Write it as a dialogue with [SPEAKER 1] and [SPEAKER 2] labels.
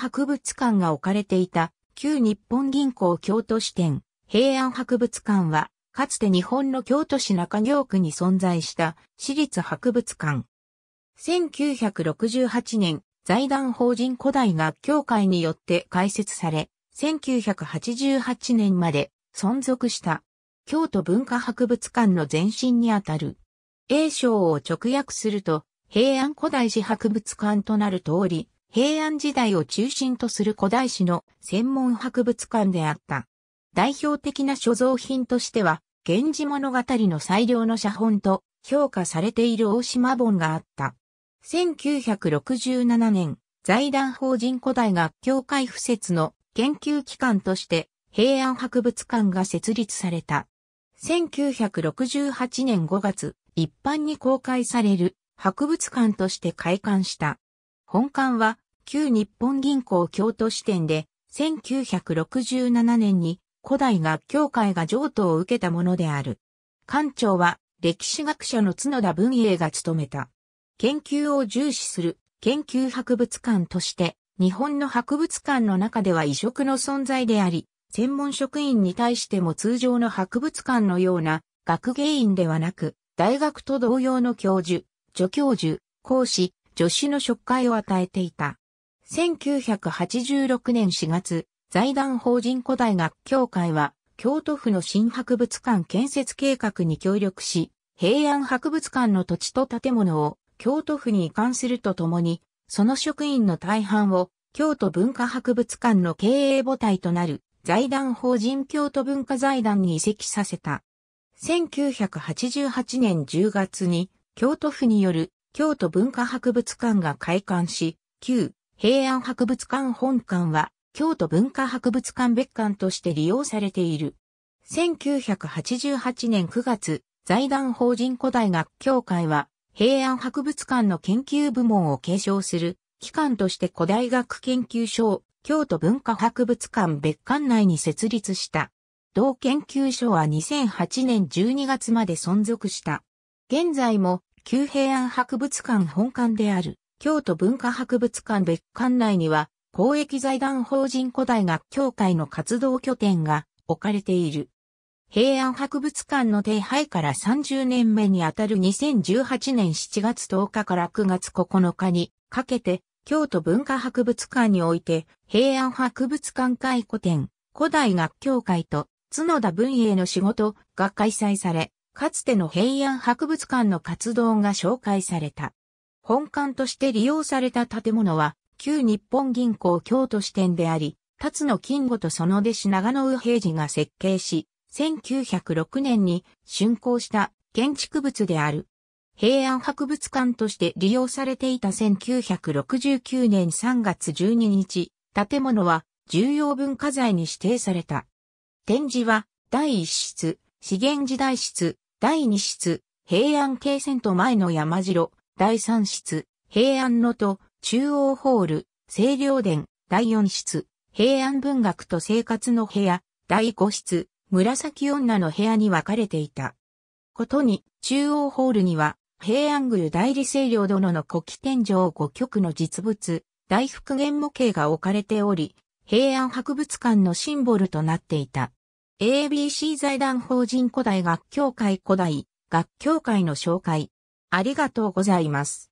[SPEAKER 1] 博物館が置かれていた旧日本銀行京都支店平安博物館はかつて日本の京都市中京区に存在した私立博物館。1968年財団法人古代学協会によって開設され、1988年まで存続した京都文化博物館の前身にあたる。A 章を直訳すると平安古代史博物館となる通り、平安時代を中心とする古代史の専門博物館であった。代表的な所蔵品としては、源氏物語の最良の写本と評価されている大島本があった。1967年、財団法人古代学協会附設の研究機関として平安博物館が設立された。1968年5月、一般に公開される博物館として開館した。本館は旧日本銀行京都支店で、1967年に古代学協会が譲渡を受けたものである。館長は歴史学者の角田文英が務めた。研究を重視する研究博物館として、日本の博物館の中では異色の存在であり、専門職員に対しても通常の博物館のような学芸員ではなく、大学と同様の教授、助教授、講師、助手の職会を与えていた。1986年4月、財団法人古代学協会は、京都府の新博物館建設計画に協力し、平安博物館の土地と建物を京都府に移管するとともに、その職員の大半を京都文化博物館の経営母体となる財団法人京都文化財団に移籍させた。1988年10月に京都府による京都文化博物館が開館し、旧平安博物館本館は、京都文化博物館別館として利用されている。1988年9月、財団法人古代学協会は、平安博物館の研究部門を継承する、機関として古代学研究所を京都文化博物館別館内に設立した。同研究所は2008年12月まで存続した。現在も旧平安博物館本館である。京都文化博物館別館内には、公益財団法人古代学協会の活動拠点が置かれている。平安博物館の手配から30年目にあたる2018年7月10日から9月9日にかけて、京都文化博物館において、平安博物館会古典、古代学協会と角田文英の仕事が開催され、かつての平安博物館の活動が紹介された。本館として利用された建物は、旧日本銀行京都支店であり、辰野金吾とその弟子長野右平次が設計し、1906年に竣工した建築物である。平安博物館として利用されていた1969年3月12日、建物は重要文化財に指定された。展示は第1室、資源時代室、第2室、平安京遷都前の山城、第3室、平安のと、中央ホール、清涼殿、第4室、平安文学と生活の部屋、第5室、紫女の部屋に分かれていた。ことに、中央ホールには、平安宮代理清涼殿の古希天井5曲の実物、大復元模型が置かれており、平安博物館のシンボルとなっていた。ABC 財団法人古代学協会古代学協会の紹介、ありがとうございます。